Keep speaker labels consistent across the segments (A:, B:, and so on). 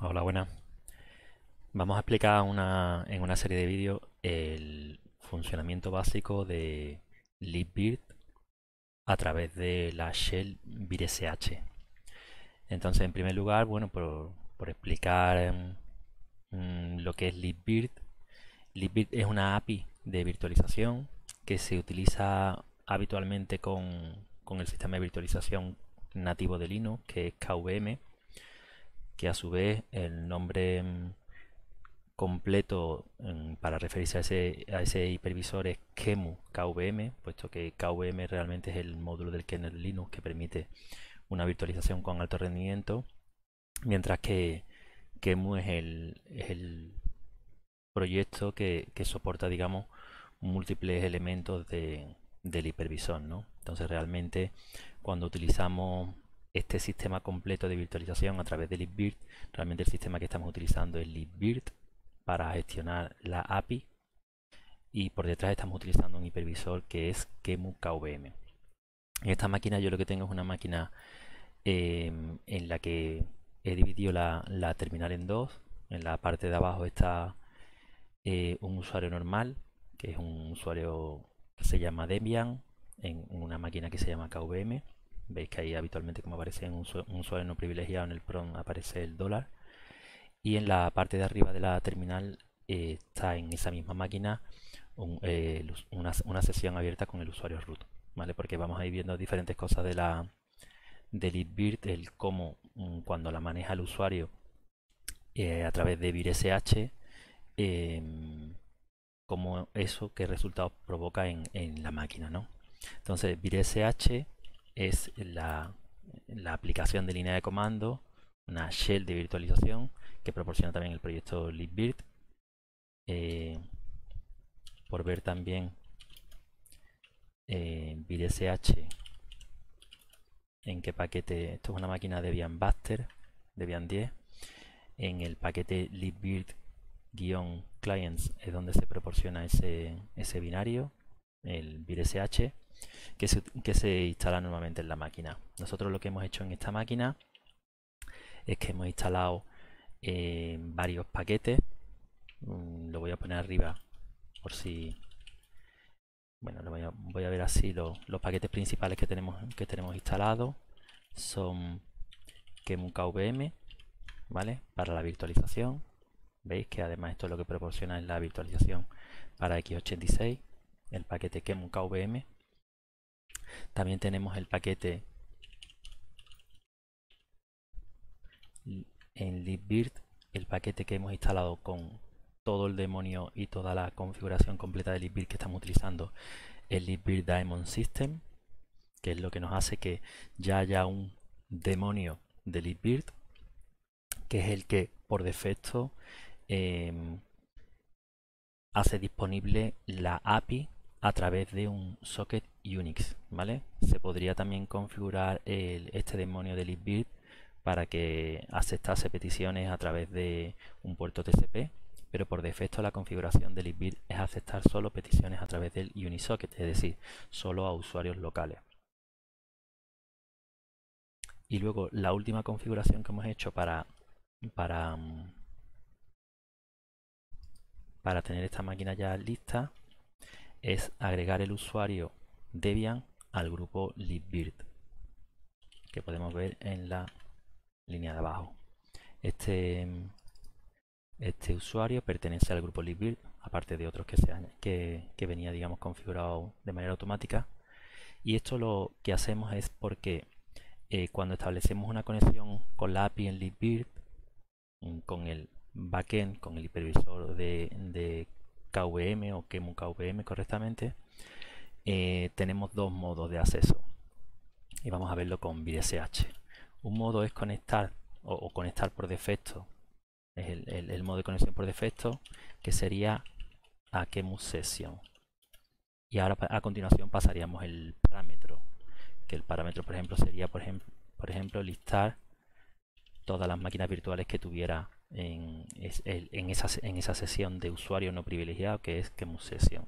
A: Hola, buenas. Vamos a explicar en una serie de vídeos el funcionamiento básico de libvirt a través de la shell virsh. Entonces, en primer lugar, bueno, por, explicar mm, mm, lo que es libvirt, libvirt es una API de virtualización que se utiliza habitualmente con, con el sistema de virtualización nativo de Linux, que es KVM que a su vez el nombre mm, completo mm, para referirse a ese, a ese hipervisor es KEMU, KVM, puesto que KVM realmente es el módulo del kernel Linux que permite una virtualización con alto rendimiento, mientras que KEMU es el, proyecto que, soporta, digamos, múltiples elementos del hipervisor, ¿no? Entonces realmente cuando utilizamos este sistema completo de virtualización a través de libvirt. Realmente el sistema que estamos utilizando es libvirt para gestionar la API y por detrás estamos utilizando un hipervisor que es KVM. En esta máquina yo lo que tengo es una máquina eh, en la que he dividido la, terminal en dos. En la parte de abajo está eh, un usuario normal, que es un usuario que se llama Debian, en una máquina que se llama KVM Veis que ahí habitualmente como aparece en un, usuario no privilegiado en el PROM aparece el dólar. Y en la parte de arriba de la terminal eh, está en esa misma máquina eh, una, sesión abierta con el usuario root. ¿vale? Porque vamos a ir viendo diferentes cosas de la del itbird, el cómo mm, cuando la maneja el usuario eh, a través de virsh, em, como eso, qué resultados provoca en, en la máquina. ¿no? Entonces, virsh es la, aplicación de línea de comando, una shell de virtualización que proporciona también el proyecto libvirt. Eh, por ver también eh, en qué paquete, esto es una máquina de Debian Buster, Debian 10, en el paquete libvirt-clients es donde se proporciona ese, binario, el VDSH que se, que se instala normalmente en la máquina. Nosotros lo que hemos hecho en esta máquina es que hemos instalado eh, varios paquetes. Mm, lo voy a poner arriba por si... Bueno, voy, a, ver así los paquetes principales que tenemos, que tenemos instalados. Son KVM, ¿vale? Para la virtualización. Veis que además esto es lo que proporciona es la virtualización para x86, el paquete KVM también tenemos el paquete en libvirt, el paquete que hemos instalado con todo el demonio y toda la configuración completa de libvirt que estamos utilizando, el libvirt diamond system, que es lo que nos hace que ya haya un demonio de libvirt, que es el que por defecto em, hace disponible la API a través de un socket Unix, ¿vale? Se podría también configurar este demonio de libvirt para que aceptase peticiones a través de un puerto TCP, pero por defecto la configuración de libvirt es aceptar solo peticiones a través del Unisocket, es decir, solo a usuarios locales. Y luego la última configuración que hemos hecho para, para, mm, para tener esta máquina ya lista es agregar el usuario Debian al grupo libvirt que podemos ver en la línea de abajo. Este, este usuario pertenece al grupo libvirt aparte de otros que, se, que, que venía digamos configurado de manera automática y esto lo que hacemos es porque eh, cuando establecemos una conexión con la API en libvirt con el backend, con el hipervisor de, de KVM o Kemu KVM correctamente, eh, tenemos dos modos de acceso. Y vamos a verlo con VDSH. Un modo es conectar o, conectar por defecto. Es el, modo de conexión por defecto que sería a Kemu Session. Y ahora a continuación pasaríamos el parámetro. Que el parámetro, por ejemplo, sería, por ejemplo, por ejemplo listar todas las máquinas virtuales que tuviera en, esa, sesión de usuario no privilegiado que es que Session.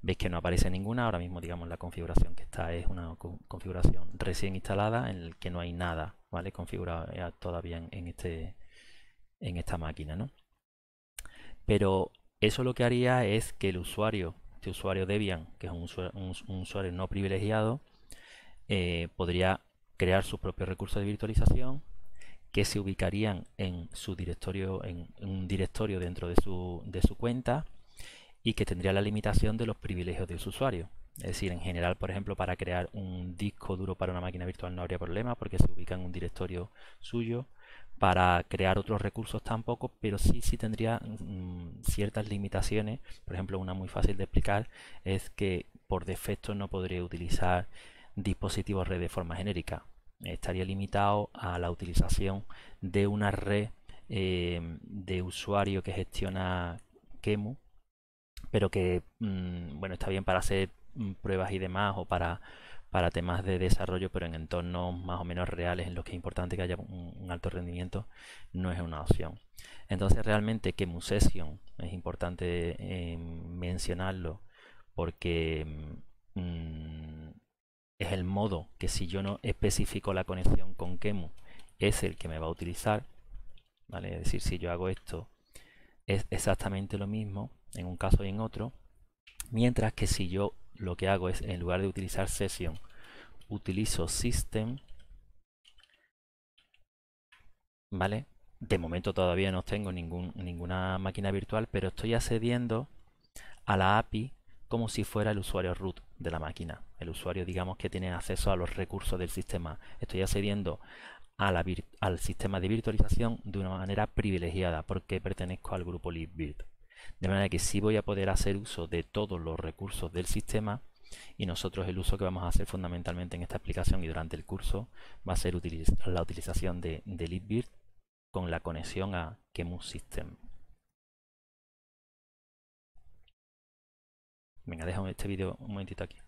A: Veis que no aparece ninguna, ahora mismo digamos la configuración que está es una configuración recién instalada en la que no hay nada vale configurada eh, todavía en, este, en esta máquina. ¿no? Pero eso lo que haría es que el usuario, este usuario Debian, que es un usuario, no privilegiado, eh, podría crear su propio recurso de virtualización que se ubicarían en su directorio, en, un directorio dentro de su, cuenta y que tendría la limitación de los privilegios de su usuario. Es decir, en general, por ejemplo, para crear un disco duro para una máquina virtual no habría problema porque se ubica en un directorio suyo. Para crear otros recursos tampoco, pero sí, sí tendría mm, ciertas limitaciones. Por ejemplo, una muy fácil de explicar es que por defecto no podría utilizar dispositivos red de forma genérica estaría limitado a la utilización de una red eh, de usuario que gestiona Kemu, pero que mm, bueno está bien para hacer mm, pruebas y demás o para, para temas de desarrollo, pero en entornos más o menos reales en los que es importante que haya un, alto rendimiento, no es una opción. Entonces realmente Kemu Session es importante eh, mencionarlo porque mm, es el modo que si yo no especifico la conexión con Kemu es el que me va a utilizar, ¿vale? Es decir, si yo hago esto es exactamente lo mismo en un caso y en otro, mientras que si yo lo que hago es en lugar de utilizar session, utilizo system, ¿vale? De momento todavía no tengo ninguna máquina virtual, pero estoy accediendo a la API como si fuera el usuario root de la máquina. El usuario, digamos, que tiene acceso a los recursos del sistema. Estoy accediendo al sistema de virtualización de una manera privilegiada porque pertenezco al grupo LibVirt. De manera que sí voy a poder hacer uso de todos los recursos del sistema y nosotros el uso que vamos a hacer fundamentalmente en esta aplicación y durante el curso va a ser la utilización de, de LibVirt con la conexión a Kemu System. Venga, deja este vídeo un momentito aquí.